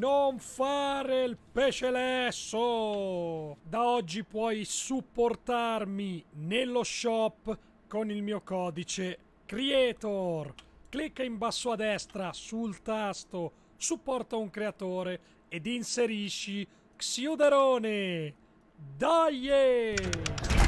non fare il pesce lesso! Da oggi puoi supportarmi nello shop con il mio codice creator. Clicca in basso a destra sul tasto supporta un creatore ed inserisci Xiuderone. Dai!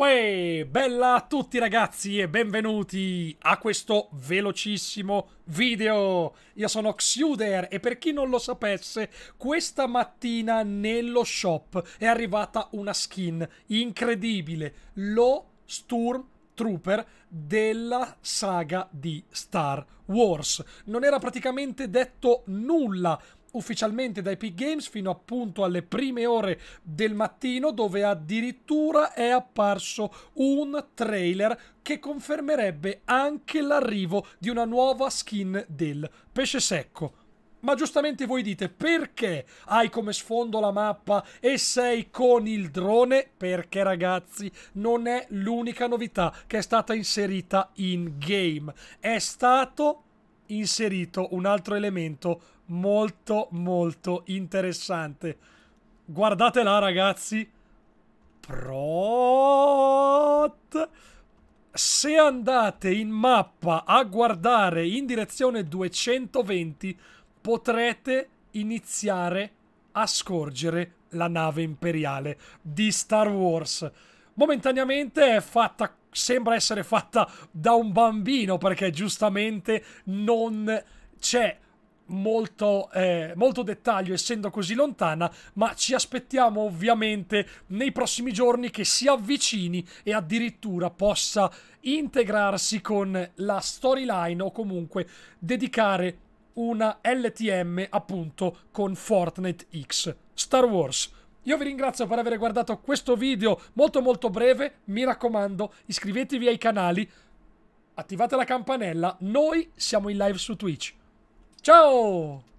Uè, bella a tutti ragazzi e benvenuti a questo velocissimo video. Io sono Xuder e per chi non lo sapesse, questa mattina nello shop è arrivata una skin incredibile, lo Sturm Trooper della saga di Star Wars. Non era praticamente detto nulla ufficialmente da Epic Games fino appunto alle prime ore del mattino dove addirittura è apparso un trailer che confermerebbe anche l'arrivo di una nuova skin del pesce secco. Ma giustamente voi dite perché hai come sfondo la mappa e sei con il drone? Perché ragazzi non è l'unica novità che è stata inserita in game. È stato inserito un altro elemento molto molto interessante. là ragazzi. Prot. Se andate in mappa a guardare in direzione 220 potrete iniziare a scorgere la nave imperiale di Star Wars. Momentaneamente è fatta sembra essere fatta da un bambino perché giustamente non c'è molto, eh, molto dettaglio essendo così lontana, ma ci aspettiamo ovviamente nei prossimi giorni che si avvicini e addirittura possa integrarsi con la storyline o comunque dedicare una LTM appunto con Fortnite X. Star Wars io vi ringrazio per aver guardato questo video molto molto breve, mi raccomando iscrivetevi ai canali, attivate la campanella, noi siamo in live su Twitch. Ciao!